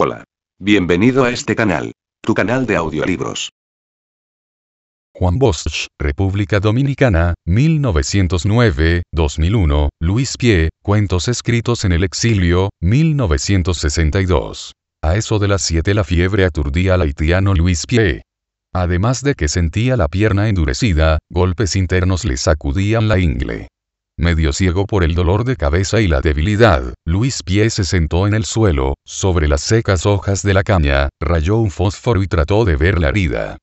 Hola. Bienvenido a este canal. Tu canal de audiolibros. Juan Bosch, República Dominicana, 1909-2001, Luis Pie, Cuentos escritos en el exilio, 1962. A eso de las 7 la fiebre aturdía al haitiano Luis Pie. Además de que sentía la pierna endurecida, golpes internos le sacudían la ingle. Medio ciego por el dolor de cabeza y la debilidad, Luis Pie se sentó en el suelo, sobre las secas hojas de la caña, rayó un fósforo y trató de ver la herida.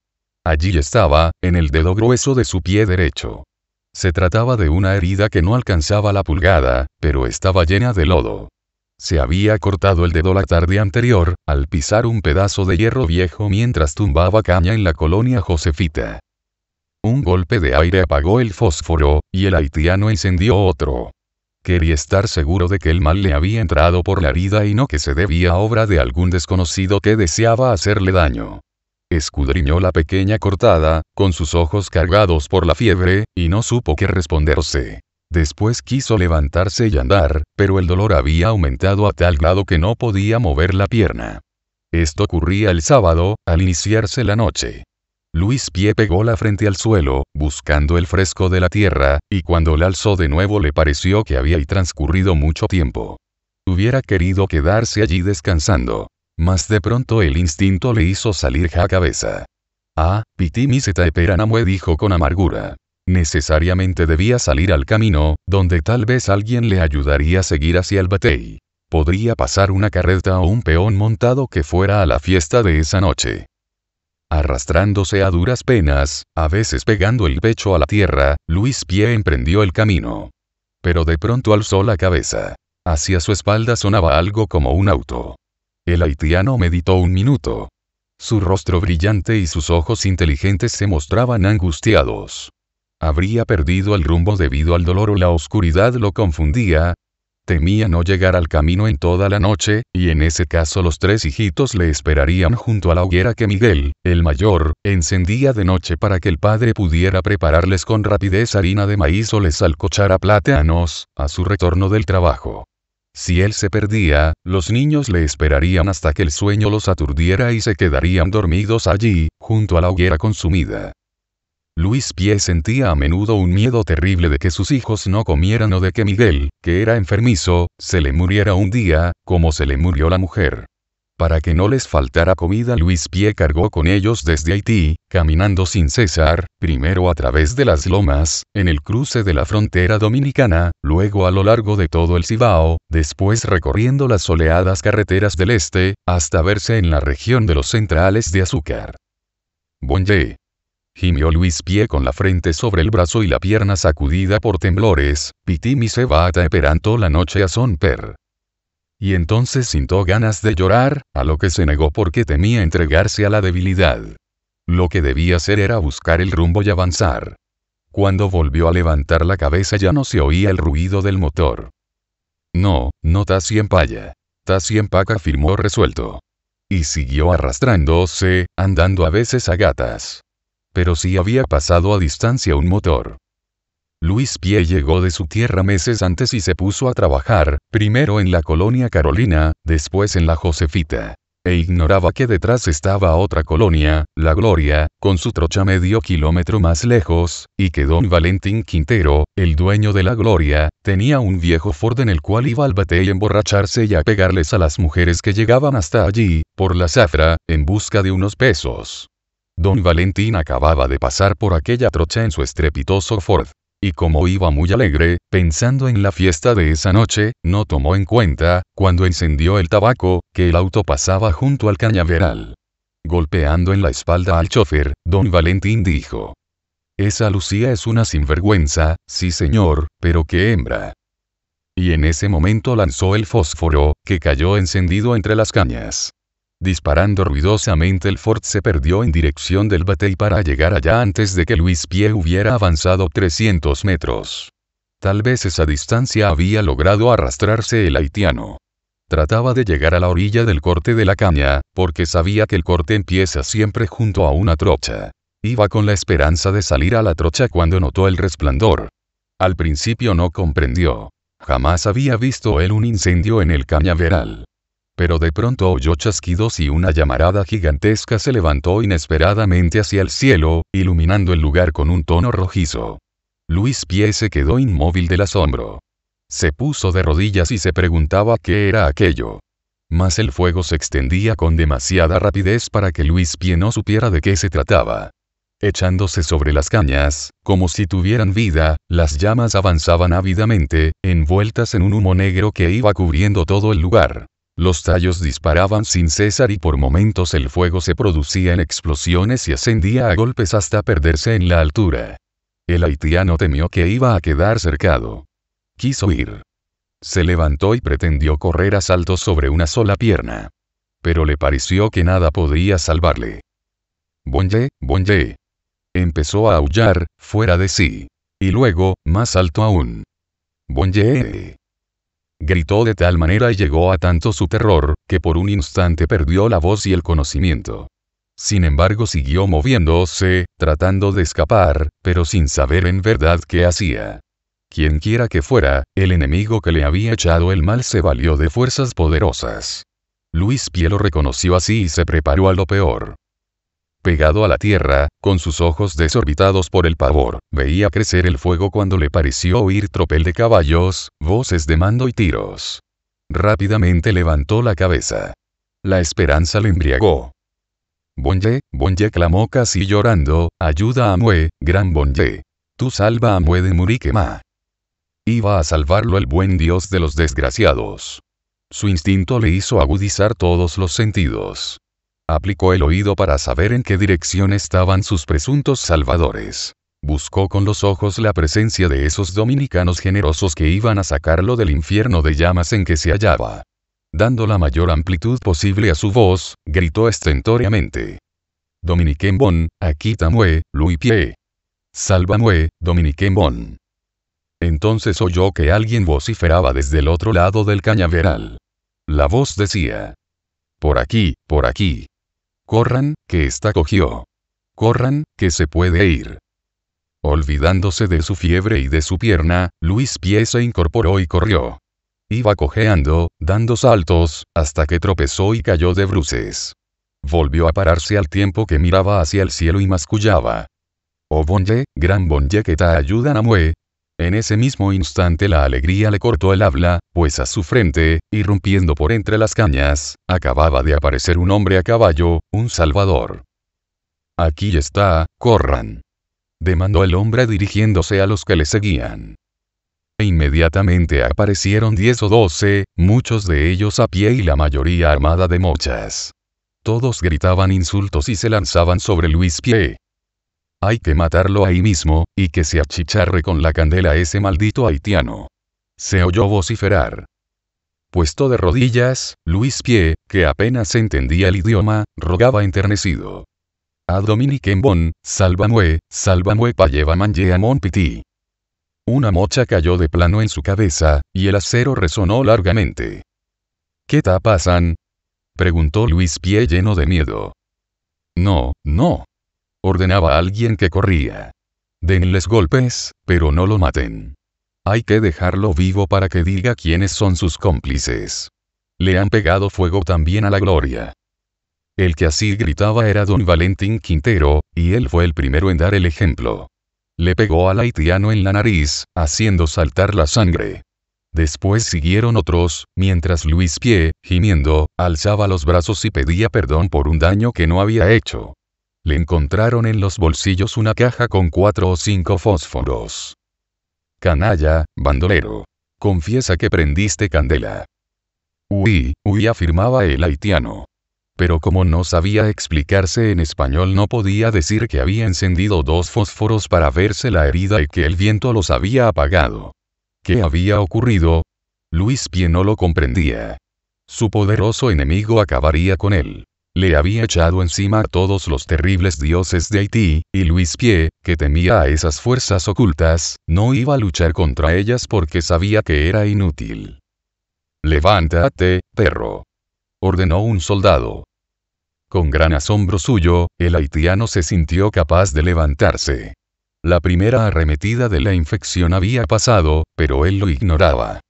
Allí estaba, en el dedo grueso de su pie derecho. Se trataba de una herida que no alcanzaba la pulgada, pero estaba llena de lodo. Se había cortado el dedo la tarde anterior, al pisar un pedazo de hierro viejo mientras tumbaba caña en la colonia Josefita. Un golpe de aire apagó el fósforo, y el haitiano encendió otro. Quería estar seguro de que el mal le había entrado por la herida y no que se debía a obra de algún desconocido que deseaba hacerle daño. Escudriñó la pequeña cortada, con sus ojos cargados por la fiebre, y no supo qué responderse. Después quiso levantarse y andar, pero el dolor había aumentado a tal grado que no podía mover la pierna. Esto ocurría el sábado, al iniciarse la noche. Luis Pie pegó la frente al suelo, buscando el fresco de la tierra, y cuando la alzó de nuevo le pareció que había transcurrido mucho tiempo. Hubiera querido quedarse allí descansando. Mas de pronto el instinto le hizo salir ja cabeza. Ah, Pitimi misetaeperanamue dijo con amargura. Necesariamente debía salir al camino, donde tal vez alguien le ayudaría a seguir hacia el batey. Podría pasar una carreta o un peón montado que fuera a la fiesta de esa noche. Arrastrándose a duras penas, a veces pegando el pecho a la tierra, Luis Pie emprendió el camino. Pero de pronto alzó la cabeza. Hacia su espalda sonaba algo como un auto. El haitiano meditó un minuto. Su rostro brillante y sus ojos inteligentes se mostraban angustiados. Habría perdido el rumbo debido al dolor o la oscuridad lo confundía, Temía no llegar al camino en toda la noche, y en ese caso los tres hijitos le esperarían junto a la hoguera que Miguel, el mayor, encendía de noche para que el padre pudiera prepararles con rapidez harina de maíz o les alcochara plátanos, a su retorno del trabajo. Si él se perdía, los niños le esperarían hasta que el sueño los aturdiera y se quedarían dormidos allí, junto a la hoguera consumida. Luis Pie sentía a menudo un miedo terrible de que sus hijos no comieran o de que Miguel, que era enfermizo, se le muriera un día, como se le murió la mujer. Para que no les faltara comida, Luis Pie cargó con ellos desde Haití, caminando sin cesar, primero a través de las lomas, en el cruce de la frontera dominicana, luego a lo largo de todo el Cibao, después recorriendo las soleadas carreteras del este, hasta verse en la región de los centrales de azúcar. día. Gimió Luis pie con la frente sobre el brazo y la pierna sacudida por temblores, pitimi se va la noche a son per. Y entonces sintió ganas de llorar, a lo que se negó porque temía entregarse a la debilidad. Lo que debía hacer era buscar el rumbo y avanzar. Cuando volvió a levantar la cabeza ya no se oía el ruido del motor. No, no está en paya. Está paca afirmó resuelto. Y siguió arrastrándose, andando a veces a gatas pero sí había pasado a distancia un motor. Luis Pie llegó de su tierra meses antes y se puso a trabajar, primero en la colonia Carolina, después en la Josefita. E ignoraba que detrás estaba otra colonia, la Gloria, con su trocha medio kilómetro más lejos, y que don Valentín Quintero, el dueño de la Gloria, tenía un viejo Ford en el cual iba al bate y emborracharse y a pegarles a las mujeres que llegaban hasta allí, por la zafra, en busca de unos pesos. Don Valentín acababa de pasar por aquella trocha en su estrepitoso Ford. Y como iba muy alegre, pensando en la fiesta de esa noche, no tomó en cuenta, cuando encendió el tabaco, que el auto pasaba junto al cañaveral. Golpeando en la espalda al chofer, don Valentín dijo. Esa Lucía es una sinvergüenza, sí señor, pero qué hembra. Y en ese momento lanzó el fósforo, que cayó encendido entre las cañas. Disparando ruidosamente el Ford se perdió en dirección del Batey para llegar allá antes de que Luis Pie hubiera avanzado 300 metros. Tal vez esa distancia había logrado arrastrarse el haitiano. Trataba de llegar a la orilla del corte de la caña, porque sabía que el corte empieza siempre junto a una trocha. Iba con la esperanza de salir a la trocha cuando notó el resplandor. Al principio no comprendió. Jamás había visto él un incendio en el cañaveral pero de pronto oyó chasquidos y una llamarada gigantesca se levantó inesperadamente hacia el cielo, iluminando el lugar con un tono rojizo. Luis Pie se quedó inmóvil del asombro. Se puso de rodillas y se preguntaba qué era aquello. Mas el fuego se extendía con demasiada rapidez para que Luis Pie no supiera de qué se trataba. Echándose sobre las cañas, como si tuvieran vida, las llamas avanzaban ávidamente, envueltas en un humo negro que iba cubriendo todo el lugar. Los tallos disparaban sin cesar y por momentos el fuego se producía en explosiones y ascendía a golpes hasta perderse en la altura. El haitiano temió que iba a quedar cercado. Quiso ir. Se levantó y pretendió correr a saltos sobre una sola pierna. Pero le pareció que nada podía salvarle. Bonye, Bonye. Empezó a aullar, fuera de sí. Y luego, más alto aún. Bonye. Gritó de tal manera y llegó a tanto su terror, que por un instante perdió la voz y el conocimiento. Sin embargo siguió moviéndose, tratando de escapar, pero sin saber en verdad qué hacía. Quienquiera que fuera, el enemigo que le había echado el mal se valió de fuerzas poderosas. Luis Pielo reconoció así y se preparó a lo peor pegado a la tierra, con sus ojos desorbitados por el pavor, veía crecer el fuego cuando le pareció oír tropel de caballos, voces de mando y tiros. Rápidamente levantó la cabeza. La esperanza le embriagó. «¡Bonje, Bonje!» clamó casi llorando, ayuda a Mue, gran Bonje! Tú salva a Mue de Muriquema!» Iba a salvarlo el buen Dios de los desgraciados. Su instinto le hizo agudizar todos los sentidos. Aplicó el oído para saber en qué dirección estaban sus presuntos salvadores. Buscó con los ojos la presencia de esos dominicanos generosos que iban a sacarlo del infierno de llamas en que se hallaba. Dando la mayor amplitud posible a su voz, gritó estentóreamente. Dominiquen Bon, aquí Tamué, Louis Pie. Salva Mue, Dominiquen Bon. Entonces oyó que alguien vociferaba desde el otro lado del cañaveral. La voz decía. Por aquí, por aquí. Corran, que está cogió. Corran, que se puede ir. Olvidándose de su fiebre y de su pierna, Luis Pie se incorporó y corrió. Iba cojeando, dando saltos, hasta que tropezó y cayó de bruces. Volvió a pararse al tiempo que miraba hacia el cielo y mascullaba. Oh Bonje, gran Bonje que ayudan a Mue. En ese mismo instante la alegría le cortó el habla, pues a su frente, irrumpiendo por entre las cañas, acababa de aparecer un hombre a caballo, un salvador. Aquí está, corran. Demandó el hombre dirigiéndose a los que le seguían. E inmediatamente aparecieron diez o doce, muchos de ellos a pie y la mayoría armada de mochas. Todos gritaban insultos y se lanzaban sobre Luis Pie. Hay que matarlo ahí mismo, y que se achicharre con la candela ese maldito haitiano. Se oyó vociferar. Puesto de rodillas, Luis Pie, que apenas entendía el idioma, rogaba enternecido. A Dominique Bon, salva sálvame pa manje a piti Una mocha cayó de plano en su cabeza, y el acero resonó largamente. ¿Qué ta pasan? preguntó Luis Pie lleno de miedo. No, no, ordenaba a alguien que corría. Denles golpes, pero no lo maten. Hay que dejarlo vivo para que diga quiénes son sus cómplices. Le han pegado fuego también a la gloria. El que así gritaba era don Valentín Quintero, y él fue el primero en dar el ejemplo. Le pegó al haitiano en la nariz, haciendo saltar la sangre. Después siguieron otros, mientras Luis Pie, gimiendo, alzaba los brazos y pedía perdón por un daño que no había hecho. Le encontraron en los bolsillos una caja con cuatro o cinco fósforos. Canalla, bandolero. Confiesa que prendiste candela. Uy, uy, afirmaba el haitiano. Pero como no sabía explicarse en español no podía decir que había encendido dos fósforos para verse la herida y que el viento los había apagado. ¿Qué había ocurrido? Luis Pie no lo comprendía. Su poderoso enemigo acabaría con él le había echado encima a todos los terribles dioses de Haití, y Luis Pie, que temía a esas fuerzas ocultas, no iba a luchar contra ellas porque sabía que era inútil. Levántate, perro. ordenó un soldado. Con gran asombro suyo, el haitiano se sintió capaz de levantarse. La primera arremetida de la infección había pasado, pero él lo ignoraba.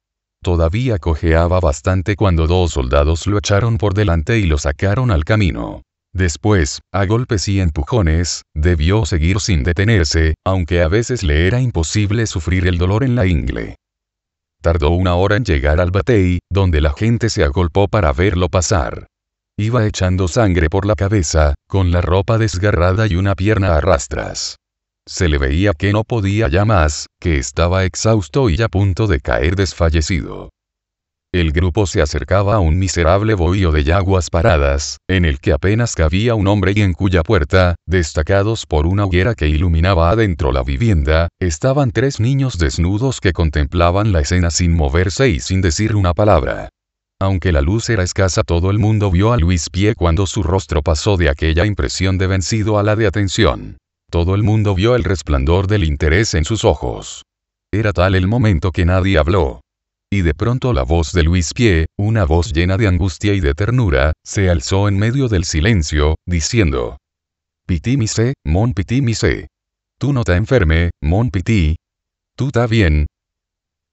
Todavía cojeaba bastante cuando dos soldados lo echaron por delante y lo sacaron al camino. Después, a golpes y empujones, debió seguir sin detenerse, aunque a veces le era imposible sufrir el dolor en la ingle. Tardó una hora en llegar al batey, donde la gente se agolpó para verlo pasar. Iba echando sangre por la cabeza, con la ropa desgarrada y una pierna a rastras. Se le veía que no podía ya más, que estaba exhausto y a punto de caer desfallecido. El grupo se acercaba a un miserable bohío de yaguas paradas, en el que apenas cabía un hombre y en cuya puerta, destacados por una hoguera que iluminaba adentro la vivienda, estaban tres niños desnudos que contemplaban la escena sin moverse y sin decir una palabra. Aunque la luz era escasa, todo el mundo vio a Luis Pie cuando su rostro pasó de aquella impresión de vencido a la de atención. Todo el mundo vio el resplandor del interés en sus ojos. Era tal el momento que nadie habló. Y de pronto la voz de Luis Pie, una voz llena de angustia y de ternura, se alzó en medio del silencio, diciendo: misé, mon misé. Tú no te enferme, mon piti. Tú está bien.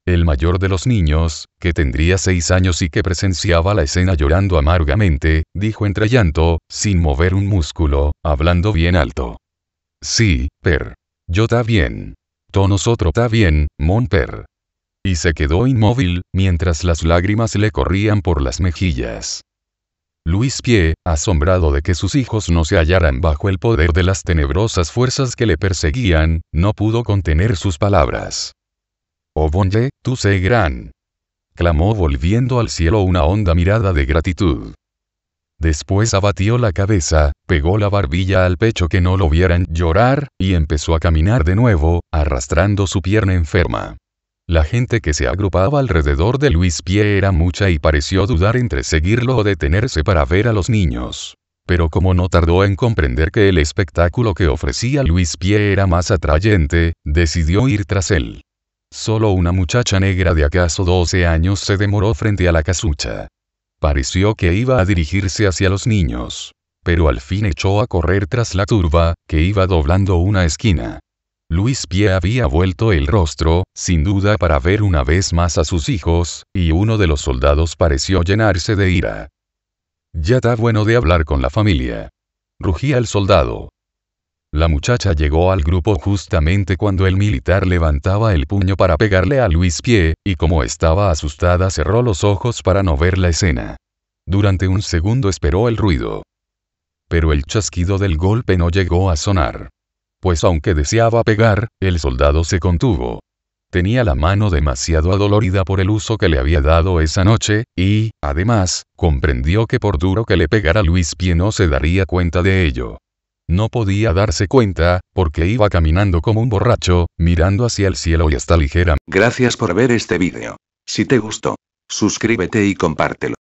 El mayor de los niños, que tendría seis años y que presenciaba la escena llorando amargamente, dijo entre llanto, sin mover un músculo, hablando bien alto. Sí, per. Yo ta bien. To nosotros ta bien, mon per. Y se quedó inmóvil, mientras las lágrimas le corrían por las mejillas. Luis Pie, asombrado de que sus hijos no se hallaran bajo el poder de las tenebrosas fuerzas que le perseguían, no pudo contener sus palabras. Oh bonje, tú sé gran. clamó volviendo al cielo una honda mirada de gratitud. Después abatió la cabeza, pegó la barbilla al pecho que no lo vieran llorar, y empezó a caminar de nuevo, arrastrando su pierna enferma. La gente que se agrupaba alrededor de Luis Pie era mucha y pareció dudar entre seguirlo o detenerse para ver a los niños. Pero como no tardó en comprender que el espectáculo que ofrecía Luis Pie era más atrayente, decidió ir tras él. Solo una muchacha negra de acaso 12 años se demoró frente a la casucha. Pareció que iba a dirigirse hacia los niños. Pero al fin echó a correr tras la turba, que iba doblando una esquina. Luis Pie había vuelto el rostro, sin duda para ver una vez más a sus hijos, y uno de los soldados pareció llenarse de ira. Ya está bueno de hablar con la familia. Rugía el soldado. La muchacha llegó al grupo justamente cuando el militar levantaba el puño para pegarle a Luis Pie, y como estaba asustada cerró los ojos para no ver la escena. Durante un segundo esperó el ruido. Pero el chasquido del golpe no llegó a sonar. Pues aunque deseaba pegar, el soldado se contuvo. Tenía la mano demasiado adolorida por el uso que le había dado esa noche, y, además, comprendió que por duro que le pegara Luis Pie no se daría cuenta de ello. No podía darse cuenta, porque iba caminando como un borracho, mirando hacia el cielo y hasta ligera. Gracias por ver este vídeo. Si te gustó, suscríbete y compártelo.